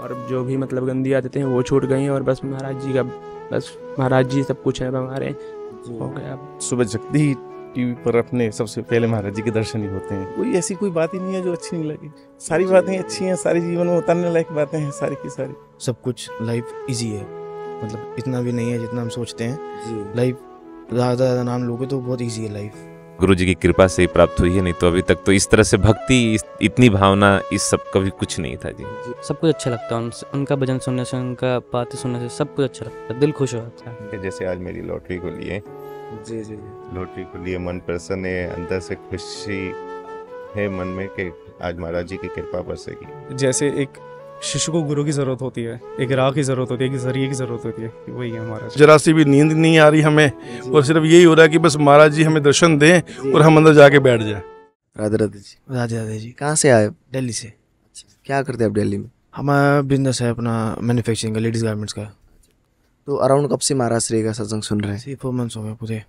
और जो भी मतलब गंदी आते हैं वो छूट गई हैं और बस महाराज जी का बस महाराज जी सब कुछ है हमारे हो गया अब सुबह जगती ही टीवी पर अपने सबसे पहले महाराज जी के दर्शन ही होते हैं कोई ऐसी कोई बात ही नहीं है जो अच्छी नहीं लगी सारी बातें अच्छी हैं सारे जीवन में उतरने लायक बातें हैं सारी की सारी सब कुछ लाइफ इजी है मतलब इतना भी नहीं है जितना हम सोचते हैं लाइफ ज़्यादा ज़्यादा नाम लोगे तो बहुत ईजी है लाइफ गुरु जी की कृपा से ही प्राप्त हुई है नहीं तो अभी तक तो इस तरह से भक्ति इतनी भावना इस सब कभी कुछ नहीं था जी सब कुछ अच्छा लगता है उनका भजन सुनने से उनका पात्र सुनने से सब कुछ अच्छा लगता है दिल खुश हो जाता है जैसे आज मेरी लॉटरी को लिए जी जी लॉटरी को लिए मन प्रसन्न है अंदर से खुशी है मन में के आज महाराज जी की कृपा पर से जैसे एक शिशु को गुरु की ज़रूरत होती है एक राह की ज़रूरत होती है एक जरिए की ज़रूरत होती है वही है हमारा जरा सी भी नींद नहीं आ रही हमें और सिर्फ यही हो रहा है कि बस महाराज जी हमें दर्शन दें और हम अंदर जाके बैठ जाए राधे राधे जी राधे राधे जी कहाँ से आए दिल्ली से अच्छा, क्या करते हैं आप दिल्ली में हमारा बिजनेस है अपना मैन्युफैक्चरिंग का लेडीज़ गारमेंट्स का तो अराउंड कब से महाराज श्री का सत्संग सुन रहे हैं फोर मंथ्स हो गए पूरे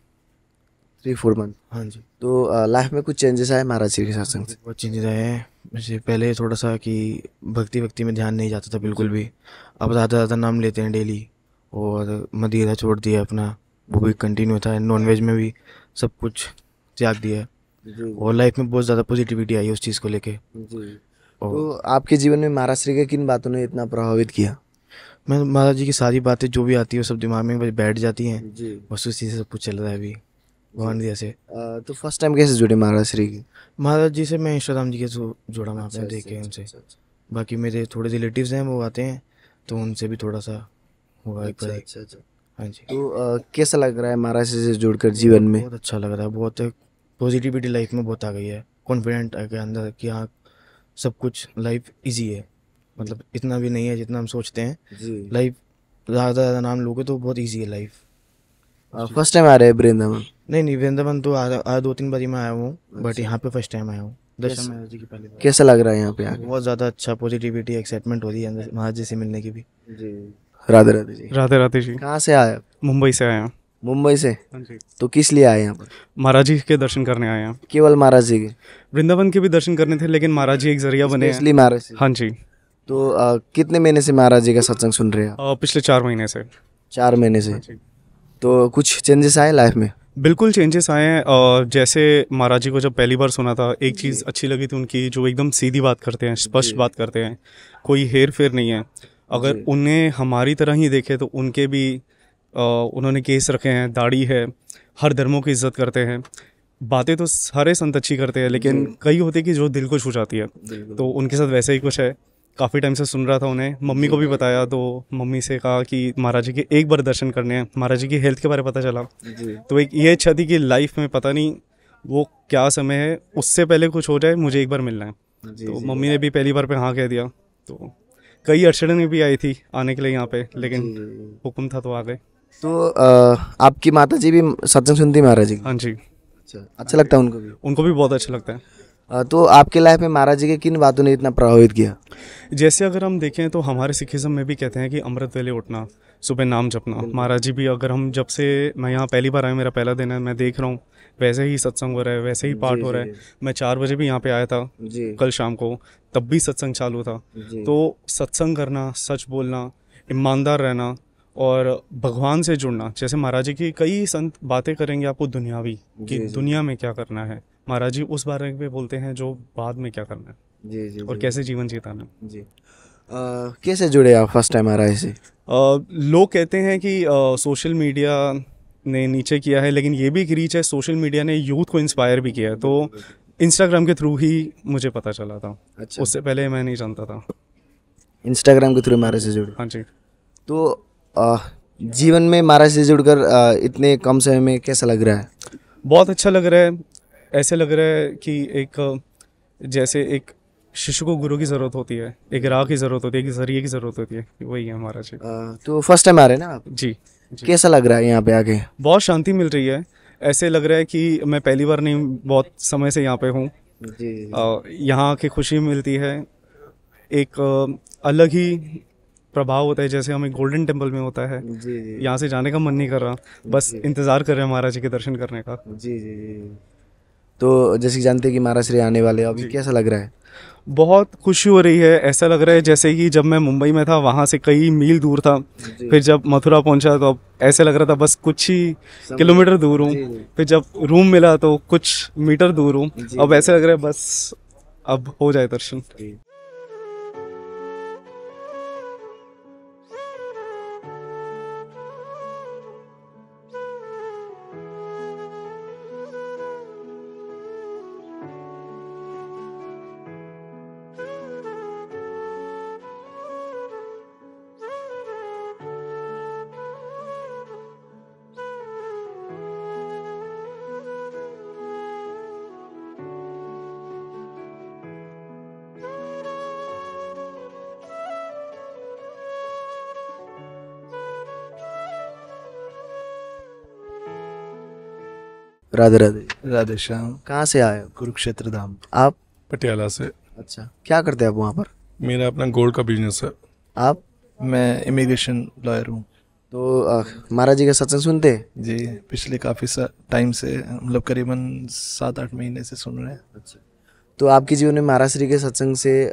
थ्री फोर मंथ हाँ जी तो लाइफ में कुछ चेंजेस आए महाराज श्री के साथ संग बहुत चेंजेस आए हैं वैसे पहले थोड़ा सा कि भक्ति भक्ति में ध्यान नहीं जाता था बिल्कुल भी अब ज़्यादा ज़्यादा नाम लेते हैं डेली और मदीरा छोड़ दिया अपना वो भी कंटिन्यू था नॉन वेज में भी सब कुछ त्याग दिया और लाइफ में बहुत ज़्यादा पॉजिटिविटी आई है उस चीज़ को लेके तो आपके जीवन में महाराज श्री के किन बातों ने इतना प्रभावित किया मैं महाराज जी की सारी बातें जो भी आती है वो सब दिमाग में बैठ जाती हैं बस उसी से सब कुछ चल रहा है अभी दिया से तो फर्स्ट टाइम कैसे जुड़े महाराज श्री महाराज जी से मैं इंस्टाग्राम जी के जुड़ा वहाँ पे अच्छा, देखे के अच्छा, उनसे अच्छा, बाकी मेरे थोड़े रिलेटिव हैं वो आते हैं तो उनसे भी थोड़ा सा हुआ एक बार हाँ जी तो कैसा लग रहा है महाराज से जुड़कर जीवन में बहुत अच्छा लग रहा है बहुत पॉजिटिविटी लाइफ में बहुत आ गई है कॉन्फिडेंट आ गया अंदर कि हाँ सब कुछ लाइफ इजी है मतलब इतना भी नहीं है जितना हम सोचते हैं लाइफ ज़्यादा ज़्यादा नाम लोगे तो बहुत इजी है लाइफ फर्स्ट टाइम आ रहे हैं वृंदावन नहीं नहीं वृंदावन तो आ, दो तीन बारी मैं आया हूँ बट अच्छा। यहाँ पे फर्स्ट टाइम आया हूँ दर्शन कैसा लग रहा है यहाँ पे बहुत ज़्यादा अच्छा पॉजिटिविटी एक्साइटमेंट हो रही है महाराज जी से मिलने की भी राधे राधे जी राधे राधे जी कहाँ से आया मुंबई से आया मुंबई से हाँ तो किस लिए आए यहाँ पर महाराज जी के दर्शन करने आए हैं केवल महाराज जी के वृंदावन के भी दर्शन करने थे लेकिन महाराज जी एक जरिया बने इसलिए महाराज हाँ जी तो आ, कितने महीने से महाराज जी का सत्संग सुन रहे हैं पिछले चार महीने से चार महीने से हाँ तो कुछ चेंजेस आए लाइफ में बिल्कुल चेंजेस आए हैं जैसे महाराज जी को जब पहली बार सुना था एक चीज़ अच्छी लगी थी उनकी जो एकदम सीधी बात करते हैं स्पष्ट बात करते हैं कोई हेर फेर नहीं है अगर उन्हें हमारी तरह ही देखे तो उनके भी आ, उन्होंने केस रखे हैं दाढ़ी है हर धर्मों की इज्जत करते हैं बातें तो सारे संत अच्छी करते हैं लेकिन कई होते कि जो दिल को छू जाती है तो उनके साथ वैसे ही कुछ है काफ़ी टाइम से सुन रहा था उन्हें मम्मी को भी बताया तो मम्मी से कहा कि महाराज जी के एक बार दर्शन करने हैं महाराज जी की हेल्थ के बारे में पता चला तो एक ये इच्छा थी कि लाइफ में पता नहीं वो क्या समय है उससे पहले कुछ हो जाए मुझे एक बार मिलना है तो मम्मी ने भी पहली बार पे हाँ कह दिया तो कई अड़चने भी आई थी आने के लिए यहाँ पे लेकिन हुक्म था तो आ गए तो आपकी माता जी भी सत्संग सुनती महाराज जी हाँ जी अच्छा अच्छा लगता है उनको भी उनको भी बहुत अच्छा लगता है तो आपके लाइफ में महाराज जी के किन बातों ने इतना प्रभावित किया जैसे अगर हम देखें तो हमारे सिखिज्म में भी कहते हैं कि अमृत वेले उठना सुबह नाम जपना महाराज जी भी अगर हम जब से मैं यहाँ पहली बार आया मेरा पहला दिन है मैं देख रहा हूँ वैसे ही सत्संग हो रहा है वैसे ही पाठ हो रहा है मैं चार बजे भी यहाँ पे आया था कल शाम को तब भी सत्संग चालू था तो सत्संग करना सच बोलना ईमानदार रहना और भगवान से जुड़ना जैसे महाराज जी की कई संत बातें करेंगे आपको दुनियावी कि दुनिया में क्या करना है महाराज जी उस बारे में बोलते हैं जो बाद में क्या करना है जी जी और कैसे जीवन जीता है जी आ, कैसे जुड़े आप फर्स्ट टाइम आर आई से लोग कहते हैं कि आ, सोशल मीडिया ने नीचे किया है लेकिन ये भी एक रीच है सोशल मीडिया ने यूथ को इंस्पायर भी किया है तो इंस्टाग्राम के थ्रू ही मुझे पता चला था अच्छा उससे पहले मैं नहीं जानता था इंस्टाग्राम के थ्रू महाराज से जुड़े हाँ जी तो आ, जीवन में महाराज से जुड़कर इतने कम समय में कैसा लग रहा है बहुत अच्छा लग रहा है ऐसे लग रहा है कि एक जैसे एक शिशु को गुरु की ज़रूरत होती है एक राह की ज़रूरत होती है एक जरिए की ज़रूरत होती है वही है हमारा चीज तो फर्स्ट टाइम आ रहे हैं ना आप जी, जी कैसा लग रहा है यहाँ पे आके बहुत शांति मिल रही है ऐसे लग रहा है कि मैं पहली बार नहीं बहुत समय से यहाँ पे हूँ यहाँ की खुशी मिलती है एक अलग ही प्रभाव होता है जैसे हमें गोल्डन टेम्पल में होता है यहाँ से जाने का मन नहीं कर रहा बस इंतज़ार कर रहे हैं महाराज जी के दर्शन करने का जी जी जी तो जैसे जानते हैं कि श्री आने वाले अभी कैसा लग रहा है बहुत खुशी हो रही है ऐसा लग रहा है जैसे कि जब मैं मुंबई में था वहाँ से कई मील दूर था फिर जब मथुरा पहुँचा तो अब ऐसे लग रहा था बस कुछ ही किलोमीटर दूर हूँ फिर जब रूम मिला तो कुछ मीटर दूर हूँ अब ऐसे लग रहा है बस अब हो जाए दर्शन राधे राधे राधे श्याम कहाँ से आए कुरुक्षेत्र धाम आप पटियाला से अच्छा क्या करते हैं आप वहाँ पर मेरा अपना गोल्ड का बिजनेस है आप मैं इमिग्रेशन लॉयर हूँ तो महाराज जी का सत्संग सुनते जी पिछले काफ़ी टाइम से मतलब करीबन सात आठ महीने से सुन रहे हैं अच्छा तो आपके जीवन में महाराज श्री के सत्संग से आ,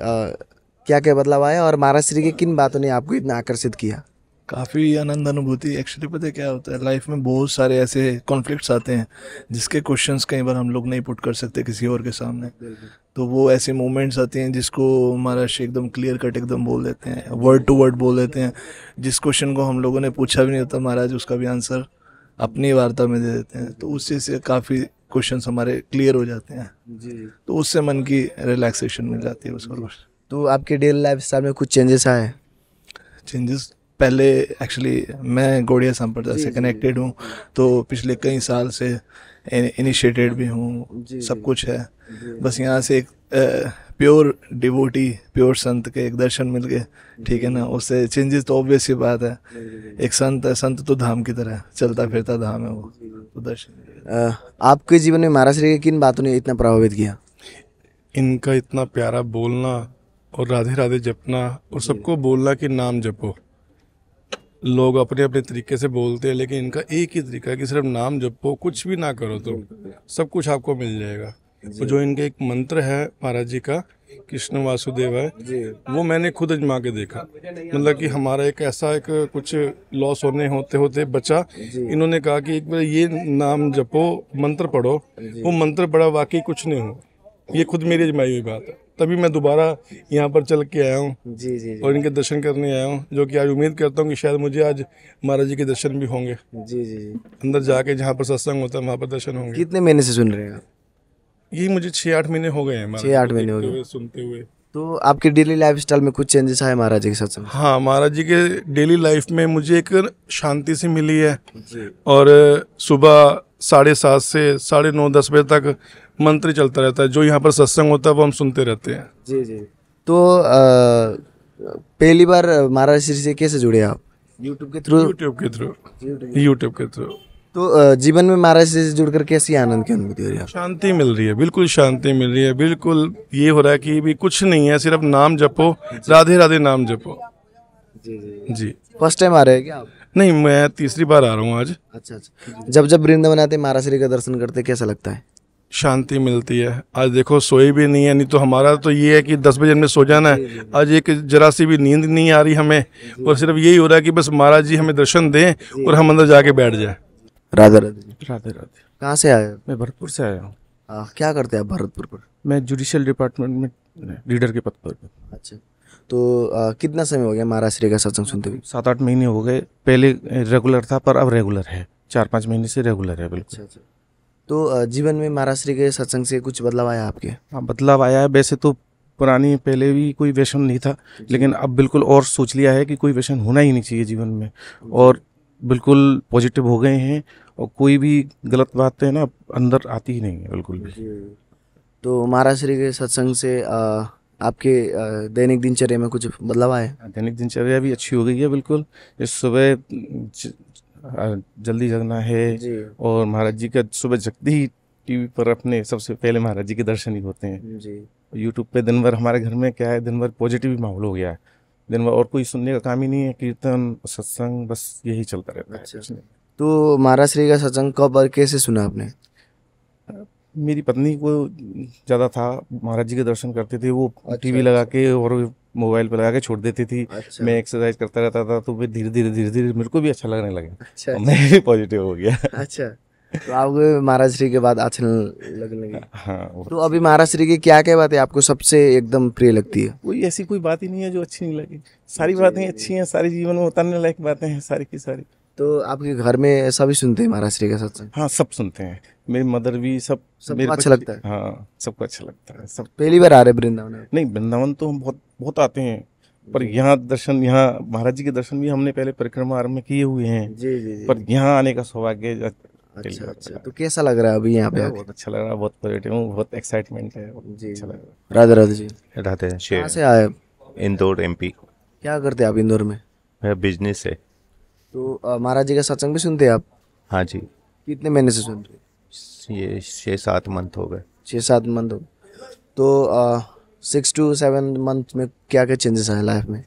क्या क्या बदलाव आया और महाराज श्री के किन बातों ने आपको इतना आकर्षित किया काफ़ी आनंद अनुभूति एक्चुअली पता क्या होता है लाइफ में बहुत सारे ऐसे कॉन्फ्लिक्ट्स आते हैं जिसके क्वेश्चंस कई बार हम लोग नहीं पुट कर सकते किसी और के सामने तो वो ऐसे मोमेंट्स आते हैं जिसको हमारा शेख एकदम क्लियर कट एकदम बोल देते हैं वर्ड टू वर्ड बोल देते हैं जिस क्वेश्चन को हम लोगों ने पूछा भी नहीं होता महाराज उसका भी आंसर अपनी वार्ता में दे देते हैं तो चीज से काफ़ी क्वेश्चन हमारे क्लियर हो जाते हैं जी तो उससे मन की रिलैक्सेशन मिल जाती है उसको तो आपके डेली लाइफ स्टाइल में कुछ चेंजेस आए चेंजेस पहले एक्चुअली मैं गौड़िया संप्रदाय से कनेक्टेड हूँ तो पिछले कई साल से इनिशिएटेड भी हूँ सब कुछ है बस यहाँ से एक प्योर डिवोटी प्योर संत के एक दर्शन मिल गए ठीक है ना उससे चेंजेस तो ऑब्वियस ही बात है एक संत है संत तो धाम की तरह चलता फिरता धाम है वो तो दर्शन आपके जीवन में महाराज श्री की किन बातों ने इतना प्रभावित किया इनका इतना प्यारा बोलना और राधे राधे जपना और सबको बोलना कि नाम जपो लोग अपने अपने तरीके से बोलते हैं लेकिन इनका एक ही तरीका है कि सिर्फ नाम जपो कुछ भी ना करो तो सब कुछ आपको मिल जाएगा तो जो इनके एक मंत्र है महाराज जी का कृष्ण वासुदेव है वो मैंने खुद अजमा के देखा मतलब कि हमारा एक ऐसा एक कुछ लॉस होने होते होते बचा इन्होंने कहा कि एक बार ये नाम जपो मंत्र पढ़ो वो मंत्र पढ़ा वाकई कुछ नहीं हो ये खुद मेरी अजमाई हुई बात है तभी मैं दोबारा यहाँ पर चल के आया हूँ जी, जी जी और इनके दर्शन करने आया हूँ जो कि आज उम्मीद करता हूँ कि शायद मुझे आज महाराज जी के दर्शन भी होंगे जी जी जी अंदर जाके जहाँ पर सत्संग होता है वहाँ पर दर्शन होंगे कितने महीने से सुन रहे हैं ये मुझे छः आठ महीने हो गए हैं छः आठ महीने हो गए सुनते हुए तो आपके डेली लाइफ स्टाइल में कुछ चेंजेस आए महाराज जी के साथ हाँ महाराज जी के डेली लाइफ में मुझे एक शांति सी मिली है और सुबह साढ़े सात से साढ़े नौ दस बजे तक मंत्र चलता रहता है जो यहाँ पर सत्संग होता है वो हम सुनते रहते हैं जी जी तो आ, पहली बार महाराज श्री से कैसे जुड़े आप यूट्यूब के थ्रू यूट्यूब के थ्रू यूट्यूब के थ्रू तो जीवन में महाराज से जुड़कर कैसी आनंद की अनुभूति हो रही है शांति मिल रही है बिल्कुल शांति मिल रही है बिल्कुल ये हो रहा है कि भी कुछ नहीं है सिर्फ नाम जपो राधे राधे नाम जपो जी जी जी फर्स्ट टाइम आ रहे हैं क्या आप नहीं मैं तीसरी बार आ रहा हूँ आज अच्छा अच्छा जब जब वृंदावन आते महाराज श्री का दर्शन करते कैसा लगता है शांति मिलती है आज देखो सोए भी नहीं है नहीं तो हमारा तो ये है कि दस बजे हमने सो जाना है आज एक जरा सी भी नींद नहीं आ रही हमें और सिर्फ यही हो रहा है कि बस महाराज जी हमें दर्शन दें और हम अंदर जाके बैठ जाए राधे राधे राधे राधे कहाँ से आए मैं भरतपुर से आया हूँ क्या करते हैं आप भरतपुर पर मैं जुडिशल डिपार्टमेंट में लीडर के पद पर अच्छा तो आ, कितना समय हो गया श्री का सत्संग सुनते हुए सात आठ महीने हो गए पहले रेगुलर था पर अब रेगुलर है चार पाँच महीने से रेगुलर है अच्छा, बिल्कुल अच्छा अच्छा तो जीवन में श्री के सत्संग से कुछ बदलाव आया आपके हाँ बदलाव आया है वैसे तो पुरानी पहले भी कोई व्यसन नहीं था लेकिन अब बिल्कुल और सोच लिया है कि कोई व्यसन होना ही नहीं चाहिए जीवन में और बिल्कुल पॉजिटिव हो गए हैं और कोई भी गलत बात है ना अंदर आती ही नहीं है बिल्कुल भी तो श्री के सत्संग से आ, आपके दैनिक दिनचर्या में कुछ बदलाव आया हाँ, दैनिक दिनचर्या भी अच्छी हो गई है बिल्कुल इस सुबह जल्दी जगना है और महाराज जी का सुबह जगते ही टीवी पर अपने सबसे पहले महाराज जी के दर्शन ही होते हैं जी यूट्यूब पे दिन भर हमारे घर में क्या है दिन भर पॉजिटिव माहौल हो गया है दिन भर और कोई सुनने का काम ही नहीं है कीर्तन सत्संग बस यही चलता रहता है अच्छा, अच्छा। तो महाराज श्री का सत्संग कब और कैसे सुना आपने मेरी पत्नी को ज़्यादा था महाराज जी के दर्शन करते थे वो अच्छा, टीवी लगा अच्छा। के और मोबाइल पर लगा के छोड़ देती थी अच्छा। मैं एक्सरसाइज करता रहता था तो फिर धीरे धीरे धीरे धीरे मेरे को भी अच्छा लगने लगा अच्छा, अच्छा। मैं भी पॉजिटिव हो गया अच्छा तो आपको महाराज श्री के बाद अच्छा लगने लगी हाँ तो अभी महाराज श्री की क्या क्या बातें आपको सबसे एकदम प्रिय लगती है कोई ऐसी कोई बात ही नहीं है जो अच्छी नहीं लगी सारी बातें अच्छी हैं सारी जीवन में उतरने लायक बातें हैं सारी की सारी तो आपके घर में ऐसा भी सुनते हैं महाराज श्री का सत्संग हाँ सब सुनते हैं मेरी मदर भी सब सबको अच्छा लगता है हाँ सबको अच्छा लगता है सब पहली बार आ रहे वृंदावन नहीं वृंदावन तो हम बहुत बहुत आते हैं पर यहाँ दर्शन यहाँ महाराज जी के दर्शन भी हमने पहले परिक्रमा आरम्भ किए हुए हैं जी जी, जी। पर यहाँ आने का सौभाग्य अच्छा अच्छा तो कैसा लग रहा है अभी यहाँ पे बहुत अच्छा लग रहा है बहुत पॉजिटिव हूँ बहुत एक्साइटमेंट है जी अच्छा लग रहा राधे राधे जी राधे कहाँ से आए इंदौर एमपी क्या करते हैं आप इंदौर में बिजनेस है तो महाराज जी का सत्संग भी सुनते हैं आप हाँ जी कितने महीने से सुन रहे ये छः सात मंथ हो गए छः सात मंथ हो तो सिक्स टू सेवन मंथ में क्या क्या चेंजेस आए लाइफ में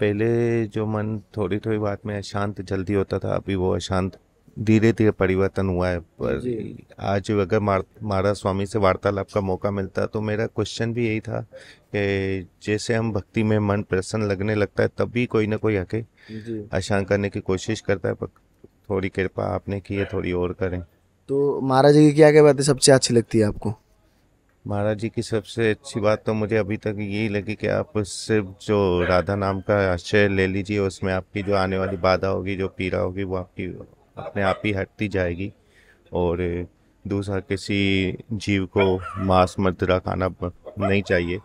पहले जो मन थोड़ी थोड़ी बात में अशांत जल्दी होता था अभी वो अशांत धीरे धीरे परिवर्तन हुआ है पर आज अगर महाराज स्वामी से वार्तालाप का मौका मिलता तो मेरा क्वेश्चन भी यही था कि जैसे हम भक्ति में मन प्रसन्न लगने लगता है तब भी कोई ना कोई आके आसान करने की कोशिश करता है पर थोड़ी कृपा आपने की है थोड़ी और करें तो महाराज जी की क्या क्या बातें सबसे अच्छी लगती है आपको महाराज जी की सबसे अच्छी बात तो मुझे अभी तक यही लगी कि आप सिर्फ जो राधा नाम का आश्रय ले लीजिए उसमें आपकी जो आने वाली बाधा होगी जो पीड़ा होगी वो आपकी अपने आप ही हटती जाएगी और दूसरा किसी जीव को मांस मदरा खाना नहीं चाहिए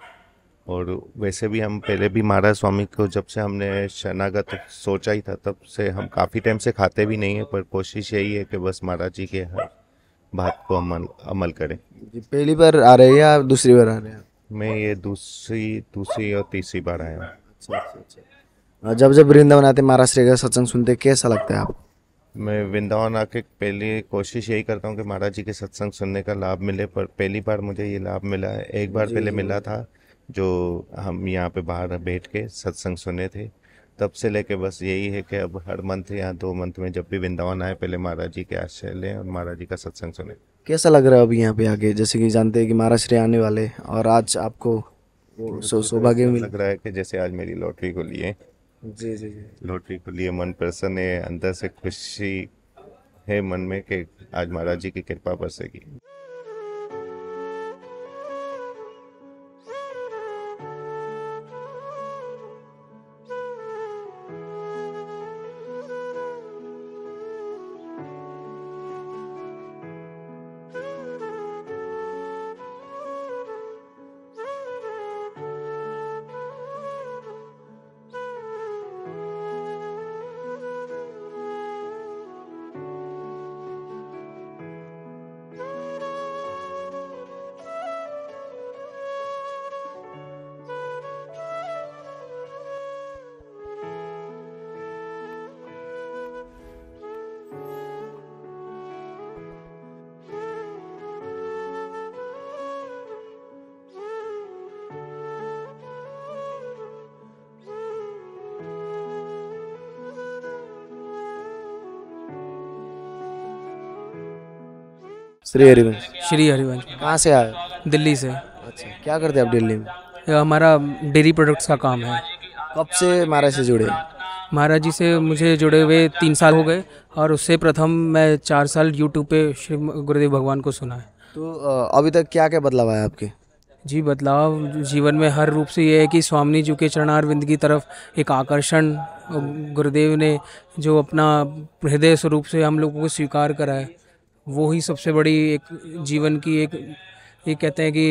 और वैसे भी हम पहले भी महाराज स्वामी को जब से हमने शरणागत सोचा ही था तब से हम काफ़ी टाइम से खाते भी नहीं है पर कोशिश यही है कि बस महाराज जी के हर बात को अमल अमल करें पहली बार आ रहे हैं या दूसरी बार आ रहे हैं मैं ये दूसरी दूसरी और तीसरी बार आया हूँ अच्छा, अच्छा, अच्छा। जब जब वृंदावन आते महाराज श्री का सत्संग सुनते कैसा लगता है आपको मैं वृंदावन आके पहले कोशिश यही करता हूँ कि महाराज जी के सत्संग सुनने का लाभ मिले पर पहली बार मुझे ये लाभ मिला है एक बार पहले मिला था जो हम यहाँ पे बाहर बैठ के सत्संग सुने थे तब से लेके बस यही है कि अब हर मंथ या दो मंथ में जब भी वृंदावन आए पहले महाराज जी के आश्रय लें और महाराज जी का सत्संग सुने कैसा लग रहा है अभी यहाँ पे आगे जैसे कि जानते हैं कि महाराज श्री आने वाले और आज आपको सौभाग्य लग रहा है कि जैसे आज मेरी लॉटरी को लिए जी जी जी को लिए मन प्रसन्न है अंदर से खुशी है मन में कि आज महाराज जी की कृपा बरसेगी श्री हरिवंश श्री हरिवंश कहाँ से आए दिल्ली से अच्छा क्या करते आप दिल्ली में हमारा डेयरी प्रोडक्ट्स का काम है कब से महाराज से जुड़े महाराज जी से मुझे जुड़े हुए तीन साल हो गए और उससे प्रथम मैं चार साल यूट्यूब पे श्री गुरुदेव भगवान को सुना है तो अभी तक क्या क्या बदलाव आया आपके जी बदलाव जीवन में हर रूप से ये है कि स्वामी जी के चरणारविंद की तरफ एक आकर्षण गुरुदेव ने जो अपना हृदय स्वरूप से हम लोगों को स्वीकार करा है वो ही सबसे बड़ी एक जीवन की एक ये कहते हैं कि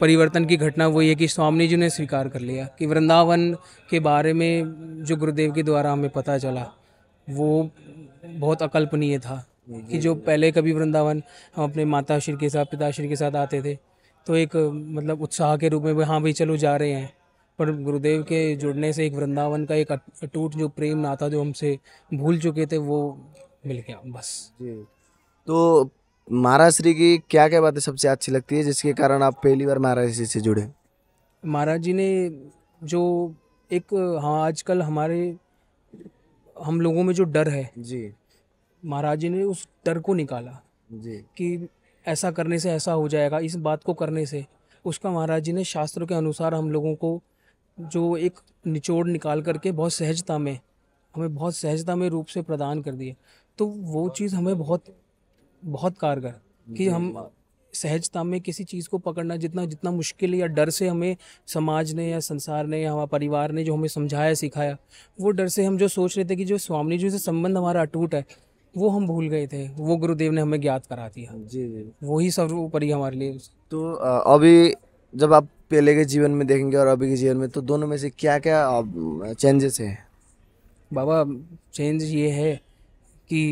परिवर्तन की घटना वही है कि स्वामी जी ने स्वीकार कर लिया कि वृंदावन के बारे में जो गुरुदेव के द्वारा हमें पता चला वो बहुत अकल्पनीय था कि जो पहले कभी वृंदावन हम अपने माता श्री के साथ पिताश्री के साथ आते थे तो एक मतलब उत्साह के रूप में हाँ भाई चलो जा रहे हैं पर गुरुदेव के जुड़ने से एक वृंदावन का एक अटूट जो प्रेम नाता जो हमसे भूल चुके थे वो मिल गया बस तो महाराज श्री की क्या क्या बातें सबसे अच्छी लगती है जिसके कारण आप पहली बार महाराज श्री से जुड़े महाराज जी ने जो एक हाँ आजकल हमारे हम लोगों में जो डर है जी महाराज जी ने उस डर को निकाला जी कि ऐसा करने से ऐसा हो जाएगा इस बात को करने से उसका महाराज जी ने शास्त्रों के अनुसार हम लोगों को जो एक निचोड़ निकाल करके बहुत सहजता में हमें बहुत सहजता में रूप से प्रदान कर दिए तो वो चीज़ हमें बहुत बहुत कारगर कि हम हाँ। सहजता में किसी चीज़ को पकड़ना जितना जितना मुश्किल या डर से हमें समाज ने या संसार ने या हमारे परिवार ने जो हमें समझाया सिखाया वो डर से हम जो सोच रहे थे कि जो स्वामी जी से संबंध हमारा अटूट है वो हम भूल गए थे वो गुरुदेव ने हमें ज्ञात करा दिया जी जी वही सर्वोपरि हमारे लिए तो अभी जब आप पहले के जीवन में देखेंगे और अभी के जीवन में तो दोनों में से क्या क्या चेंजेस हैं बाबा चेंज ये है कि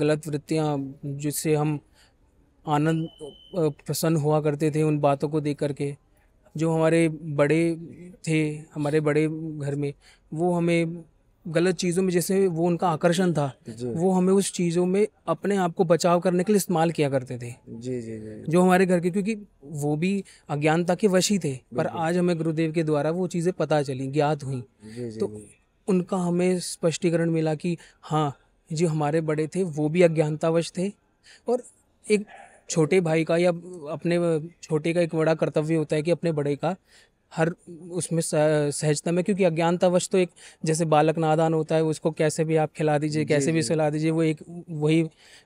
गलत वृत्तियाँ जिससे हम आनंद प्रसन्न हुआ करते थे उन बातों को देख करके जो हमारे बड़े थे हमारे बड़े घर में वो हमें गलत चीज़ों में जैसे वो उनका आकर्षण था वो हमें उस चीज़ों में अपने आप को बचाव करने के लिए इस्तेमाल किया करते थे जी जी जी जो हमारे घर के क्योंकि वो भी अज्ञानता के वशी थे पर आज हमें गुरुदेव के द्वारा वो चीज़ें पता चली ज्ञात हुई जी, जी, तो जी, उनका हमें स्पष्टीकरण मिला कि हाँ जो हमारे बड़े थे वो भी अज्ञानतावश थे और एक छोटे भाई का या अपने छोटे का एक बड़ा कर्तव्य होता है कि अपने बड़े का हर उसमें सहजता में क्योंकि अज्ञानतावश तो एक जैसे बालक नादान होता है उसको कैसे भी आप खिला दीजिए कैसे भी सिला दीजिए वो एक वही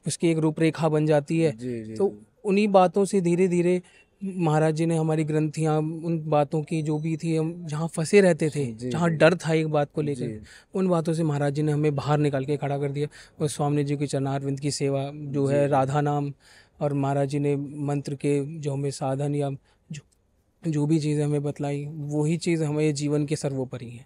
उसकी एक रूपरेखा बन जाती है जी, जी, तो उन्हीं बातों से धीरे धीरे महाराज जी ने हमारी ग्रंथियाँ उन बातों की जो भी थी हम जहाँ फंसे रहते थे जहाँ डर था एक बात को लेकर उन बातों से महाराज जी ने हमें बाहर निकाल के खड़ा कर दिया और स्वामी जी की चरणारविंद की सेवा जो है राधा नाम और महाराज जी ने मंत्र के जो हमें साधन या जो जो भी चीज़ें हमें बतलाई वही चीज़ हमें जीवन के सर्वोपरि है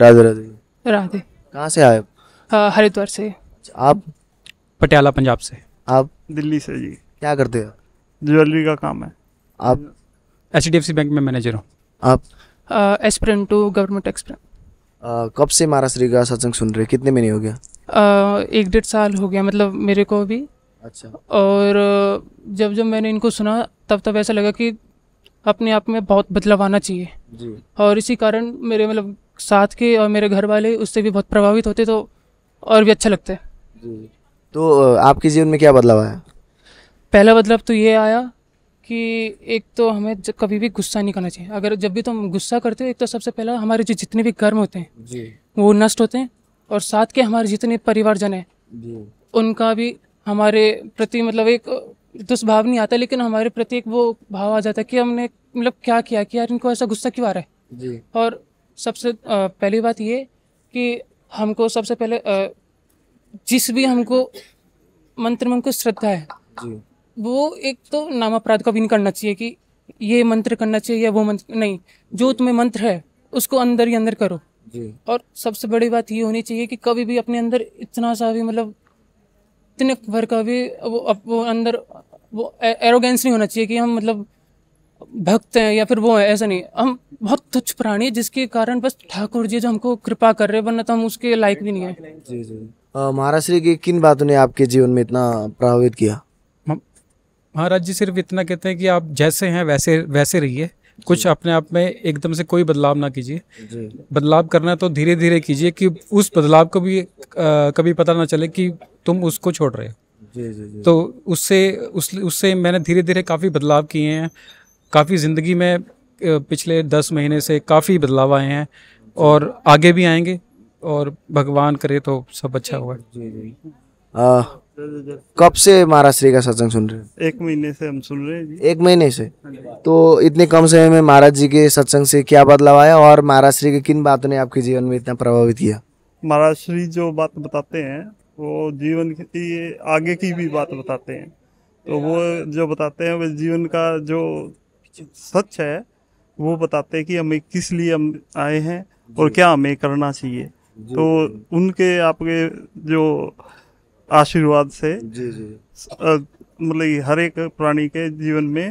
राधे राधे राधे कहाँ से आए हरिद्वार से आप पटियाला पंजाब से आप दिल्ली से जी क्या करते हो ज्वेलरी का काम है आप H D F C bank में मैनेजर हूँ आप एस्प्रेन टू गवर्नमेंट एक्सप्रेन कब से महाराज श्री का सत्संग सुन रहे कितने महीने हो गया आ, एक डेढ़ साल हो गया मतलब मेरे को अभी अच्छा और जब जब मैंने इनको सुना तब तब ऐसा लगा कि अपने आप में बहुत बदलाव आना चाहिए जी और इसी कारण मेरे मतलब साथ के और मेरे घर वाले उससे भी बहुत प्रभावित होते तो और भी अच्छा लगता है तो आपके जीवन में क्या बदलाव आया पहला बदलाव तो ये आया कि एक तो हमें कभी भी गुस्सा नहीं करना चाहिए अगर जब भी तुम तो गुस्सा करते हो एक तो सबसे पहला हमारे जो जितने भी कर्म होते हैं जी वो नष्ट होते हैं और साथ के हमारे जितने परिवारजन हैं उनका भी हमारे प्रति मतलब एक दुष्भाव नहीं आता लेकिन हमारे प्रति एक वो भाव आ जाता है कि हमने मतलब क्या किया कि यार इनको ऐसा गुस्सा क्यों आ रहा है जी और सबसे पहली बात ये कि हमको सबसे पहले जिस भी हमको मंत्र में हमको श्रद्धा है जी। वो एक तो नाम अपराध का भी नहीं करना चाहिए कि ये मंत्र करना चाहिए या वो मंत्र नहीं जो तुम्हें मंत्र है उसको अंदर ही अंदर करो जी। और सबसे बड़ी बात ये होनी चाहिए कि कभी भी अपने अंदर इतना सा भी मतलब इतने भर का भी वो वो अंदर वो एरोगेंस नहीं होना चाहिए कि हम मतलब भक्त हैं या फिर वो है ऐसा नहीं हम बहुत तुच्छ प्राणी है जिसके कारण बस ठाकुर जी जो तो हमको कृपा कर रहे वरना तो हम उसके लायक भी नहीं है जी जी महाराज श्री की किन बातों ने आपके जीवन में इतना प्रभावित किया महाराज जी सिर्फ इतना कहते हैं कि आप जैसे हैं वैसे वैसे रहिए कुछ अपने आप में एकदम से कोई बदलाव ना कीजिए बदलाव करना तो धीरे धीरे कीजिए कि उस बदलाव को भी आ, कभी पता ना चले कि तुम उसको छोड़ रहे हो तो उससे उस उससे मैंने धीरे धीरे काफ़ी बदलाव किए हैं काफ़ी ज़िंदगी में पिछले दस महीने से काफ़ी बदलाव आए हैं और आगे भी आएंगे और भगवान करे तो सब अच्छा होगा जी जी कब से महाराज श्री का सत्संग सुन रहे हैं एक महीने से हम सुन रहे हैं जी एक महीने से हाँ तो इतने कम समय में महाराज जी के सत्संग से क्या बदलाव आया और महाराज श्री के किन बातों ने आपके जीवन में इतना प्रभावित किया महाराज श्री जो बात बताते हैं वो जीवन की आगे की भी बात बताते हैं तो वो जो बताते हैं वह जीवन का जो सच है वो बताते हैं कि हमें किस लिए हम आए हैं और क्या हमें करना चाहिए तो उनके आपके जो आशीर्वाद से मतलब हर एक प्राणी के जीवन में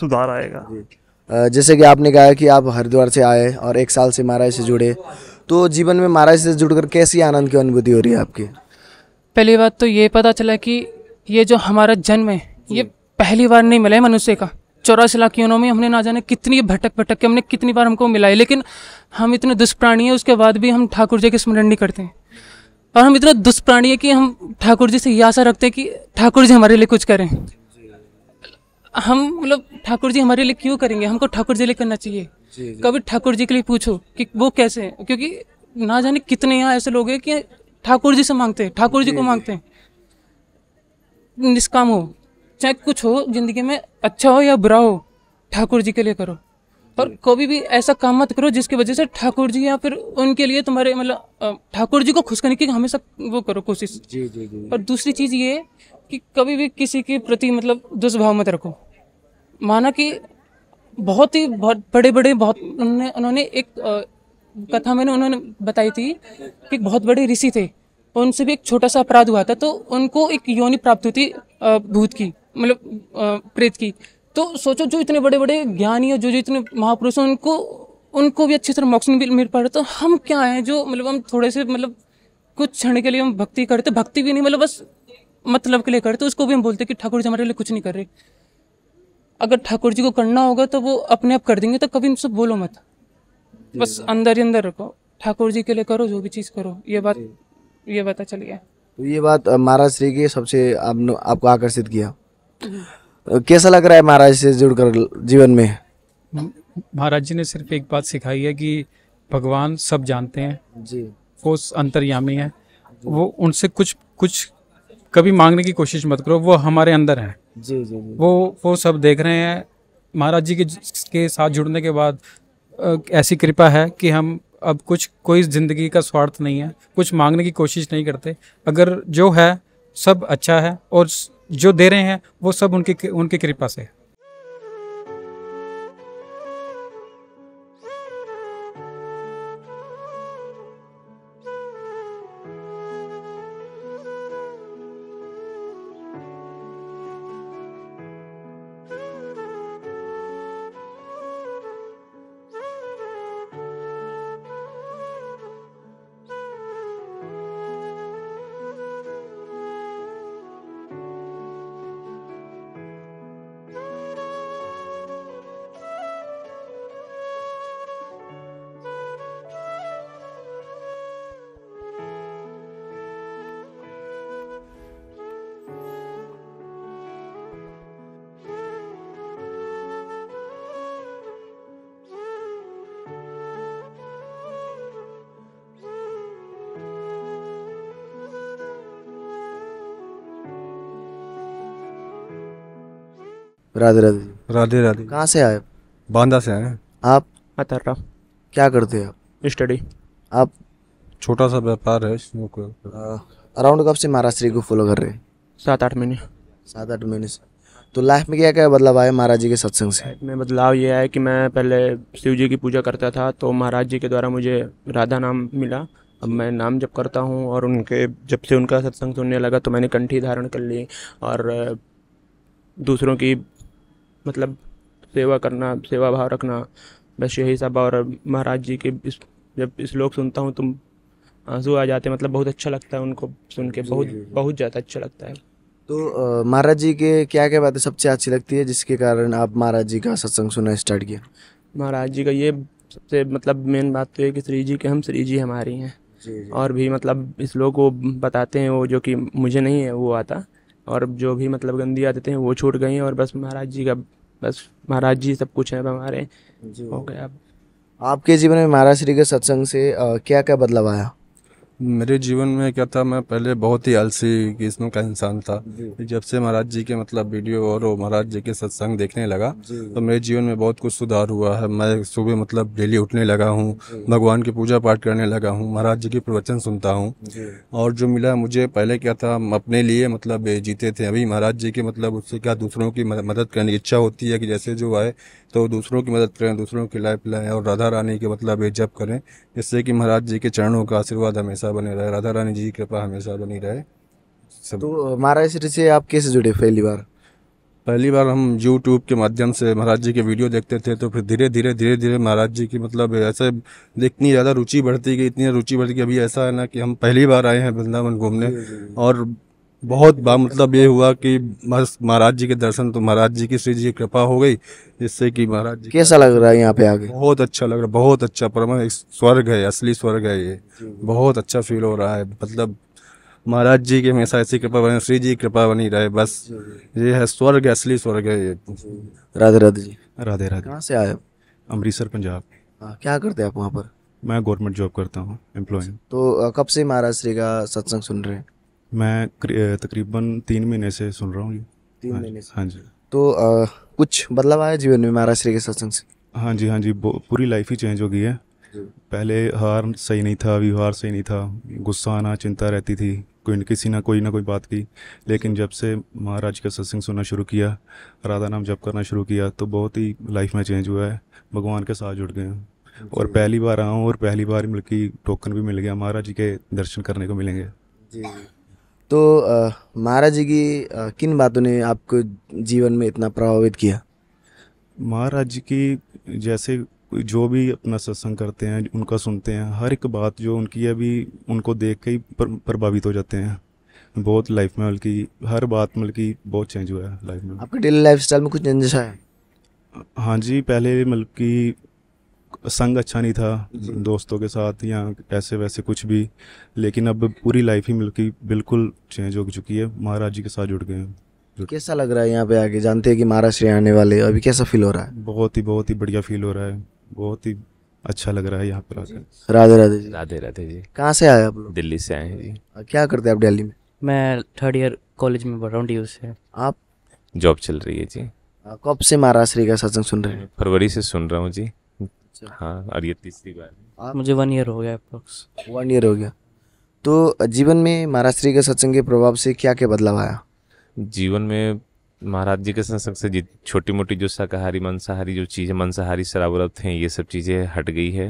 सुधार आएगा जैसे कि आपने कहा कि आप हरिद्वार से आए और एक साल से महाराज से जुड़े तो जीवन में महाराज से जुड़कर कैसी आनंद की अनुभूति हो रही है आपकी पहली बात तो ये पता चला कि ये जो हमारा जन्म है ये पहली बार नहीं मिला है मनुष्य का चौरासी लाख योनों में हमने ना जाने कितनी भटक भटक के हमने कितनी बार हमको मिलाई लेकिन हम इतने दुष्प्राणी हैं उसके बाद भी हम ठाकुर जी के स्मरण नहीं करते हैं और हम इतना दुष्प्राणी है कि हम ठाकुर जी से ये आशा रखते हैं कि ठाकुर जी हमारे लिए कुछ करें हम मतलब ठाकुर जी हमारे लिए क्यों करेंगे हमको ठाकुर जी लिए करना चाहिए कभी ठाकुर जी के लिए पूछो कि वो कैसे हैं क्योंकि ना जाने कितने यहाँ ऐसे लोग हैं कि ठाकुर जी से मांगते हैं ठाकुर जी को मांगते हैं निष्काम हो चाहे कुछ हो जिंदगी में अच्छा हो या बुरा हो ठाकुर जी के लिए करो और कभी भी ऐसा काम मत करो जिसकी वजह से ठाकुर जी या फिर उनके लिए तुम्हारे मतलब ठाकुर जी को खुश करने की हमेशा वो करो कोशिश जी जी जी और दूसरी चीज़ ये कि कभी भी किसी के प्रति मतलब दुष्भाव मत रखो माना कि बहुत ही बहुत बड़े बड़े बहुत उन्होंने उन्होंने एक कथा मैंने उन्होंने बताई थी कि बहुत बड़े ऋषि थे उनसे भी एक छोटा सा अपराध हुआ था तो उनको एक योनि प्राप्त हुई थी भूत की मतलब प्रेत की तो सोचो जो इतने बड़े बड़े ज्ञानी और जो जो इतने महापुरुष हैं उनको उनको भी अच्छी तरह मोक्ष नहीं मिल पा रहा तो हम क्या हैं जो मतलब हम थोड़े से मतलब कुछ क्षण के लिए हम भक्ति करते भक्ति भी नहीं मतलब बस मतलब के लिए करते उसको भी हम बोलते कि ठाकुर जी हमारे लिए कुछ नहीं कर रहे अगर ठाकुर जी को करना होगा तो वो अपने आप कर देंगे तो कभी उनसे बोलो मत बस अंदर ही अंदर रखो ठाकुर जी के लिए करो जो भी चीज़ करो ये बात ये पता चल गया तो ये बात महाराज श्री की सबसे आपने आपको आकर्षित किया कैसा लग रहा है महाराज से जुड़कर जीवन में महाराज जी ने सिर्फ एक बात सिखाई है कि भगवान सब जानते हैं जी वो अंतर्यामी है वो उनसे कुछ कुछ कभी मांगने की कोशिश मत करो वो हमारे अंदर हैं जी जी, जी। वो वो सब देख रहे हैं महाराज जी के के साथ जुड़ने के बाद ऐसी कृपा है कि हम अब कुछ कोई ज़िंदगी का स्वार्थ नहीं है कुछ मांगने की कोशिश नहीं करते अगर जो है सब अच्छा है और जो दे रहे हैं वो सब उनकी उनकी कृपा से है राधे राधे राधे राधे कहाँ से आए बांदा से आए आप अतर्रा क्या करते हैं आप स्टडी आप छोटा सा व्यापार है अराउंड कब से महाराज श्री को फॉलो कर रहे हैं सात आठ महीने सात आठ महीने से तो लाइफ में क्या क्या बदलाव आया महाराज जी के सत्संग से में बदलाव ये है कि मैं पहले शिव जी की पूजा करता था तो महाराज जी के द्वारा मुझे राधा नाम मिला अब मैं नाम जप करता हूँ और उनके जब से उनका सत्संग सुनने लगा तो मैंने कंठी धारण कर ली और दूसरों की मतलब सेवा करना सेवा भाव रखना बस यही सब और महाराज जी के इस जब श्लोक सुनता हूँ तो आंसू आ जाते मतलब बहुत अच्छा लगता है उनको सुन के बहुत बहुत ज़्यादा अच्छा लगता है तो महाराज जी के क्या क्या बातें सबसे अच्छी लगती है जिसके कारण आप महाराज जी का सत्संग सुनना स्टार्ट किया महाराज जी का ये सबसे मतलब मेन बात तो है कि श्री जी के हम श्री जी हमारी हैं और भी मतलब इस लोग को बताते हैं वो जो कि मुझे नहीं है वो आता और जो भी मतलब गंदी आते हैं वो छूट गई हैं और बस महाराज जी का बस महाराज जी सब कुछ है हमारे हो गया आपके जीवन में महाराज श्री के सत्संग से क्या क्या बदलाव आया मेरे जीवन में क्या था मैं पहले बहुत ही आलसी किस्म का इंसान था जब से महाराज जी के मतलब वीडियो और महाराज जी के सत्संग देखने लगा तो मेरे जीवन में बहुत कुछ सुधार हुआ है मैं सुबह मतलब डेली उठने लगा हूँ भगवान की पूजा पाठ करने लगा हूँ महाराज जी के प्रवचन सुनता हूँ और जो मिला मुझे पहले क्या था अपने लिए मतलब जीते थे अभी महाराज जी के मतलब उससे क्या दूसरों की मदद करने की इच्छा होती है कि जैसे जो आए तो दूसरों की मदद करें दूसरों की लाइफ लाएँ और राधा रानी के मतलब ये जप करें जिससे कि महाराज जी के चरणों का आशीर्वाद हमेशा बने रहे राधा रानी जी की कृपा हमेशा बनी रहे सब तो महाराज श्री से आप कैसे जुड़े पहली बार पहली बार हम यूट्यूब के माध्यम से महाराज जी के वीडियो देखते थे तो फिर धीरे धीरे धीरे धीरे महाराज जी की मतलब ऐसे इतनी ज़्यादा रुचि बढ़ती गई इतनी रुचि बढ़ती गई अभी ऐसा है ना कि हम पहली बार आए हैं वृंदावन घूमने और बहुत बा मतलब ये हुआ कि बस महाराज जी के दर्शन तो महाराज जी की श्री जी की कृपा हो गई जिससे कि महाराज जी कैसा लग रहा है यहाँ पे आगे बहुत अच्छा लग रहा है बहुत अच्छा परमा एक स्वर्ग है असली स्वर्ग है ये बहुत अच्छा फील हो रहा है मतलब महाराज जी की हमेशा ऐसी कृपा बनी श्री जी कृपा बनी रहे बस ये है स्वर्ग असली स्वर्ग है ये राधे राधे जी राधे राधे कहाँ से आए अमृतसर पंजाब क्या करते हैं आप वहाँ पर मैं गवर्नमेंट जॉब करता हूँ एम्प्लॉय तो कब से महाराज श्री का सत्संग सुन रहे हैं मैं तकरीबन तीन महीने से सुन रहा हूँ ये तीन हाँ महीने से हाँ जी तो आ, कुछ बदलाव आया जीवन में महाराज श्री के सत्संग से हाँ जी हाँ जी पूरी लाइफ ही चेंज हो गई है पहले हार सही नहीं था व्यवहार सही नहीं था गुस्सा आना चिंता रहती थी कोई न किसी ना कोई ना कोई बात की लेकिन जब से महाराज का सत्संग सुनना शुरू किया राधा नाम जप करना शुरू किया तो बहुत ही लाइफ में चेंज हुआ है भगवान के साथ जुड़ गए हैं और पहली बार आऊँ और पहली बार की टोकन भी मिल गया महाराज जी के दर्शन करने को मिलेंगे जी तो महाराज जी की किन बातों ने आपको जीवन में इतना प्रभावित किया महाराज जी की जैसे जो भी अपना सत्संग करते हैं उनका सुनते हैं हर एक बात जो उनकी है भी उनको देख के ही प्रभावित हो जाते हैं बहुत लाइफ में बल्कि हर बात मतलब की बहुत चेंज हुआ है लाइफ में आपके डेली लाइफ में कुछ चेंजेस आए हाँ जी पहले मतलब की संग अच्छा नहीं था दोस्तों के साथ या ऐसे वैसे कुछ भी लेकिन अब पूरी लाइफ ही मिलकर बिल्कुल चेंज हो चुकी है महाराज जी के साथ जुड़ गए हैं कैसा लग रहा है यहाँ पे आके जानते हैं कि श्री आने वाले अभी कैसा फील हो रहा है बहुत ही बहुत ही बढ़िया फील हो रहा है बहुत ही अच्छा लग रहा है यहाँ पर आकर राधे राधे जी राधे राधे जी कहाँ से आए आप लोग दिल्ली से आए हैं जी क्या करते हैं आप दिल्ली में मैं थर्ड ईयर कॉलेज में पढ़ रहा हूँ डी से आप जॉब चल रही है जी कब से महाराष्ट्र का सत्संग सुन रहे हैं फरवरी से सुन रहा हूँ जी अच्छा। हाँ, और ये तीसरी बार आप मुझे वन ईयर हो गया अप्रोक्स वन ईयर हो गया तो जीवन में महाराष्ट्री के सत्संग के प्रभाव से क्या क्या बदलाव आया जीवन में महाराज जी के संसंग से जित छोटी मोटी जो शाकाहारी मांसाहारी जो चीज़ें मांसाहारी शराब हैं ये सब चीज़ें हट गई है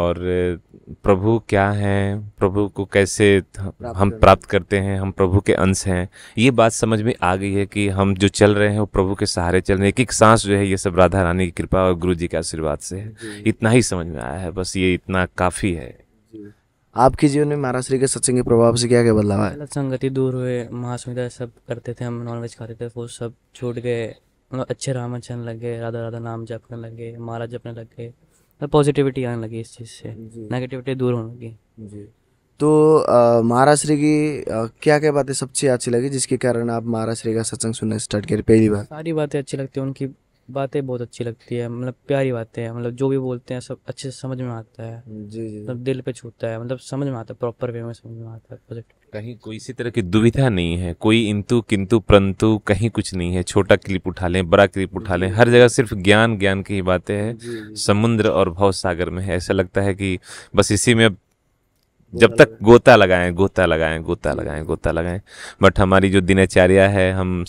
और प्रभु क्या हैं प्रभु को कैसे प्राप्त हम प्राप्त करते हैं हम प्रभु के अंश हैं ये बात समझ में आ गई है कि हम जो चल रहे हैं वो प्रभु के सहारे चल रहे हैं एक एक सांस जो है ये सब राधा रानी की कृपा और गुरु जी के आशीर्वाद से है इतना ही समझ में आया है बस ये इतना काफ़ी है आपके जीवन में महाराज श्री के सत्संग के प्रभाव से क्या क्या बदलाव है संगति दूर हुए महासुविधा सब करते थे हम नॉनवेज खाते थे वो सब छूट गए मतलब अच्छे राम अच्छा लग गए राधा राधा नाम जपने लग गए महाराज जपने लग गए और मतलब पॉजिटिविटी आने लगी इस चीज़ से नेगेटिविटी दूर होने लगी जी तो महाराज श्री की आ, क्या क्या बातें सबसे अच्छी लगी जिसके कारण आप महाराज श्री का सत्संग सुनना स्टार्ट करें पहली बार सारी बातें अच्छी लगती है उनकी बातें बहुत अच्छी लगती है मतलब प्यारी बातें हैं मतलब जो भी बोलते हैं सब अच्छे से समझ में आता है जी जी मतलब दिल पे छूता है मतलब समझ में आता है प्रॉपर वे में समझ में आता है प्रोजेक्ट कहीं कोई इसी तरह की दुविधा नहीं है कोई इंतु किंतु परंतु कहीं कुछ नहीं है छोटा क्लिप उठा लें बड़ा क्लिप उठा लें हर जगह सिर्फ ज्ञान ज्ञान की ही बातें हैं समुद्र और भव सागर में है ऐसा लगता है कि बस इसी में जब तक गोता लगाएं गोता लगाएं गोता लगाएं गोता लगाएं बट हमारी जो दिनचर्या है हम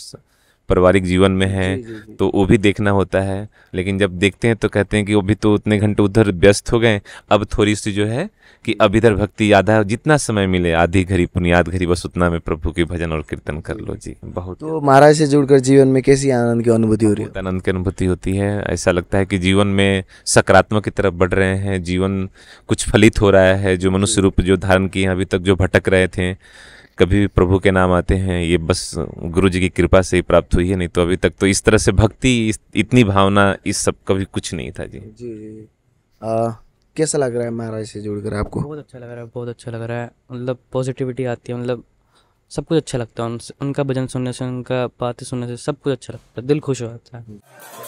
पारिवारिक जीवन में है जी, जी, जी. तो वो भी देखना होता है लेकिन जब देखते हैं तो कहते हैं कि वो भी तो उतने घंटे उधर व्यस्त हो गए अब थोड़ी सी जो है कि अब इधर भक्ति आधा जितना समय मिले आधी घड़ी पुनियाद घड़ी बस उतना में प्रभु के भजन और कीर्तन कर लो जी बहुत तो महाराज से जुड़कर जीवन में कैसी आनंद की अनुभूति हो रही है आनंद की अनुभूति होती है ऐसा लगता है कि जीवन में सकारात्मक की तरफ बढ़ रहे हैं जीवन कुछ फलित हो रहा है जो मनुष्य रूप जो धारण किए अभी तक जो भटक रहे थे कभी भी प्रभु के नाम आते हैं ये बस गुरु जी की कृपा से ही प्राप्त हुई है नहीं तो अभी तक तो इस तरह से भक्ति इतनी भावना इस सब कभी कुछ नहीं था जी जी जी आ, कैसा लग रहा है महाराज से जुड़कर आपको बहुत अच्छा लग रहा है बहुत अच्छा लग रहा है मतलब पॉजिटिविटी आती है मतलब सब कुछ अच्छा लगता है उनका भजन सुनने से उनका बातें सुनने से सब कुछ अच्छा लगता है दिल खुश हो जाता है